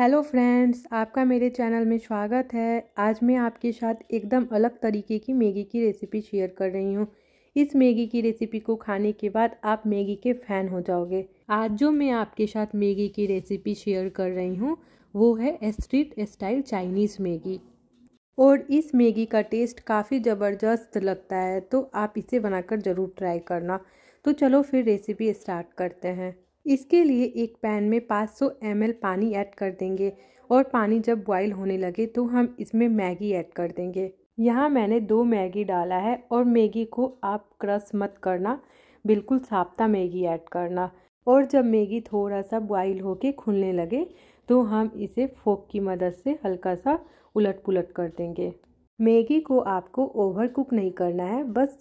hello friends आपका मेरे channel में स्वागत है आज मैं आपके साथ एकदम अलग तरीके की मैगी की रेसिपी शेयर कर रही हूँ इस मैगी की रेसिपी को खाने के बाद आप मैगी के फ़ैन हो जाओगे आज जो मैं आपके साथ मैगी की रेसिपी शेयर कर रही हूँ वो है स्ट्रीट स्टाइल चाइनीज़ मैगी और इस मैगी का टेस्ट काफ़ी ज़बरदस्त लगता है तो आप इसे बनाकर ज़रूर ट्राई करना तो चलो फिर रेसिपी स्टार्ट करते हैं इसके लिए एक पैन में 500 सौ पानी ऐड कर देंगे और पानी जब बॉईल होने लगे तो हम इसमें मैगी ऐड कर देंगे यहाँ मैंने दो मैगी डाला है और मैगी को आप क्रस मत करना बिल्कुल साफ्ता मैगी ऐड करना और जब मैगी थोड़ा सा बॉईल होके खुलने लगे तो हम इसे फोक की मदद से हल्का सा उलट पुलट कर देंगे मैगी को आपको ओवर कुक नहीं करना है बस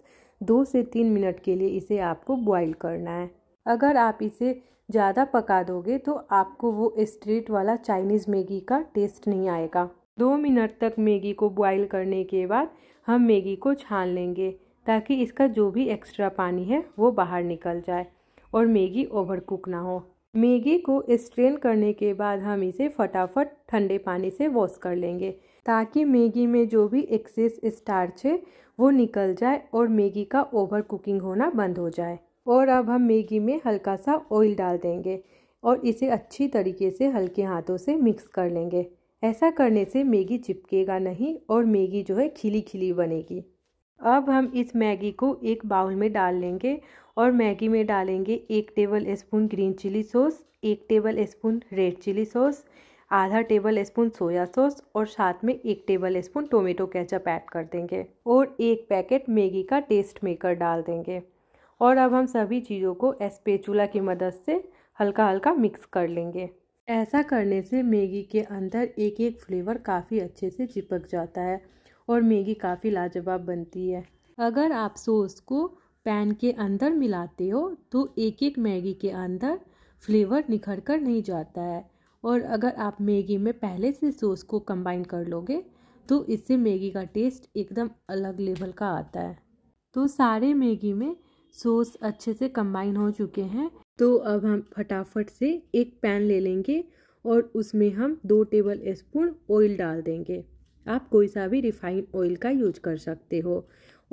दो से तीन मिनट के लिए इसे आपको बॉईल करना है अगर आप इसे ज़्यादा पका दोगे तो आपको वो स्ट्रीट वाला चाइनीज़ मैगी का टेस्ट नहीं आएगा दो मिनट तक मैगी को बॉईल करने के बाद हम मैगी को छान लेंगे ताकि इसका जो भी एक्स्ट्रा पानी है वो बाहर निकल जाए और मैगी ओवर कुक ना हो मैगी को स्ट्रेन करने के बाद हम इसे फटाफट ठंडे पानी से वॉश कर लेंगे ताकि मैगी में जो भी एक्सेस स्टार्च है वो निकल जाए और मैगी का ओवर कुकिंग होना बंद हो जाए और अब हम मैगी में हल्का सा ऑयल डाल देंगे और इसे अच्छी तरीके से हल्के हाथों से मिक्स कर लेंगे ऐसा करने से मैगी चिपकेगा नहीं और मैगी जो है खिली खिली बनेगी अब हम इस मैगी को एक बाउल में डाल लेंगे और मैगी में डालेंगे एक tablespoon green chilli sauce एक tablespoon red chilli sauce आधा टेबल स्पून सोया सॉस और साथ में एक tablespoon tomato ketchup add कर देंगे और एक पैकेट मैगी का टेस्ट मेकर डाल देंगे और अब हम सभी चीज़ों को एस्पेचुला की मदद से हल्का हल्का मिक्स कर लेंगे ऐसा करने से मैगी के अंदर एक एक फ्लेवर काफ़ी अच्छे से चिपक जाता है और मैगी काफ़ी लाजवाब बनती है अगर आप सोस को पैन के अंदर मिलाते हो तो एक एक मैगी के अंदर फ्लेवर निखर कर नहीं जाता है और अगर आप मैगी में पहले से सोस को कंबाइन कर लोगे तो इससे मैगी का टेस्ट एकदम अलग लेवल का आता है तो सारे मैगी में सोस अच्छे से कंबाइन हो चुके हैं तो अब हम फटाफट से एक पैन ले लेंगे और उसमें हम दो टेबल स्पून ऑयल डाल देंगे आप कोई सा भी रिफाइंड ऑयल का यूज कर सकते हो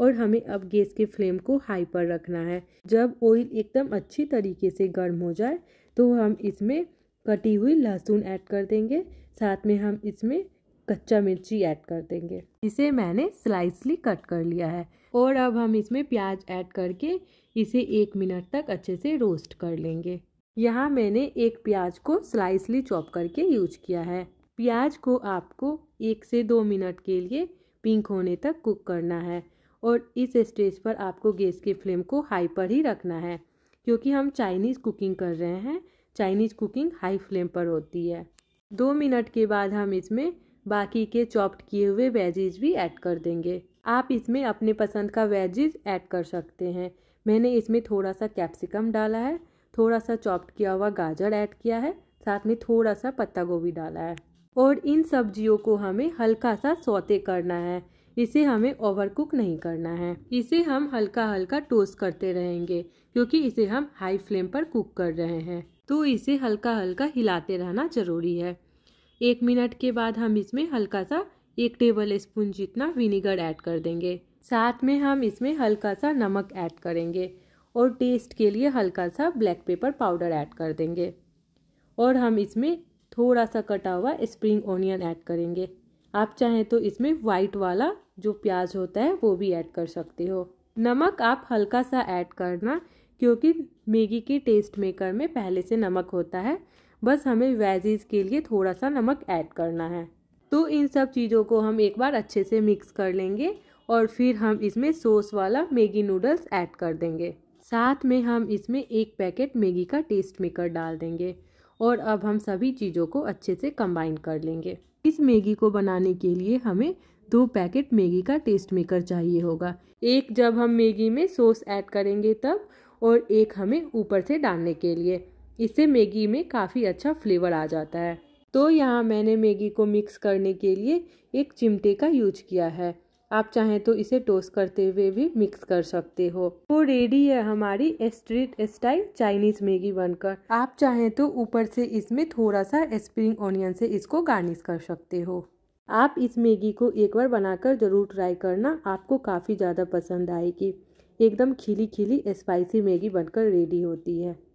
और हमें अब गैस के फ्लेम को हाई पर रखना है जब ऑयल एकदम अच्छी तरीके से गर्म हो जाए तो हम इसमें कटी हुई लहसुन ऐड कर देंगे साथ में हम इसमें कच्चा मिर्ची ऐड कर देंगे इसे मैंने स्लाइसली कट कर लिया है और अब हम इसमें प्याज ऐड करके इसे एक मिनट तक अच्छे से रोस्ट कर लेंगे यहाँ मैंने एक प्याज को स्लाइसली चॉप करके यूज किया है प्याज को आपको एक से दो मिनट के लिए पिंक होने तक कुक करना है और इस स्टेज पर आपको गैस के फ्लेम को हाई पर ही रखना है क्योंकि हम चाइनीज़ कुकिंग कर रहे हैं चाइनीज़ कुकिंग हाई फ्लेम पर होती है दो मिनट के बाद हम इसमें बाकी के चॉप्ड किए हुए वेजीज भी ऐड कर देंगे आप इसमें अपने पसंद का वेजिज ऐड कर सकते हैं मैंने इसमें थोड़ा सा कैप्सिकम डाला है थोड़ा सा चॉप्ड किया हुआ गाजर ऐड किया है साथ में थोड़ा सा पत्ता गोभी डाला है और इन सब्जियों को हमें हल्का सा सौते करना है इसे हमें ओवर कुक नहीं करना है इसे हम हल्का हल्का टोस्ट करते रहेंगे क्योंकि इसे हम हाई फ्लेम पर कुक कर रहे हैं तो इसे हल्का हल्का हिलाते रहना ज़रूरी है एक मिनट के बाद हम इसमें हल्का सा एक टेबल स्पून जितना विनीगर ऐड कर देंगे साथ में हम इसमें हल्का सा नमक ऐड करेंगे और टेस्ट के लिए हल्का सा ब्लैक पेपर पाउडर ऐड कर देंगे और हम इसमें थोड़ा सा कटा हुआ स्प्रिंग ऑनियन ऐड करेंगे आप चाहें तो इसमें वाइट वाला जो प्याज होता है वो भी ऐड कर सकते हो नमक आप हल्का सा ऐड करना क्योंकि मैगी के टेस्ट मेकर में पहले से नमक होता है बस हमें वेजीज़ के लिए थोड़ा सा नमक ऐड करना है तो इन सब चीज़ों को हम एक बार अच्छे से मिक्स कर लेंगे और फिर हम इसमें सॉस वाला मैगी नूडल्स ऐड कर देंगे साथ में हम इसमें एक पैकेट मैगी का टेस्ट मेकर डाल देंगे और अब हम सभी चीज़ों को अच्छे से कंबाइन कर लेंगे इस मैगी को बनाने के लिए हमें दो पैकेट मैगी का टेस्ट मेकर चाहिए होगा एक जब हम मैगी में सॉस ऐड करेंगे तब और एक हमें ऊपर से डालने के लिए इससे मैगी में काफ़ी अच्छा फ्लेवर आ जाता है तो यहाँ मैंने मैगी को मिक्स करने के लिए एक चिमटे का यूज किया है आप चाहें तो इसे टोस्ट करते हुए भी मिक्स कर सकते हो तो रेडी है हमारी स्ट्रीट स्टाइल चाइनीज मैगी बनकर आप चाहें तो ऊपर से इसमें थोड़ा सा स्प्रिंग ऑनियन से इसको गार्निश कर सकते हो आप इस मैगी को एक बार बनाकर ज़रूर ट्राई करना आपको काफ़ी ज़्यादा पसंद आएगी एकदम खिली खिली स्पाइसी मैगी बनकर रेडी होती है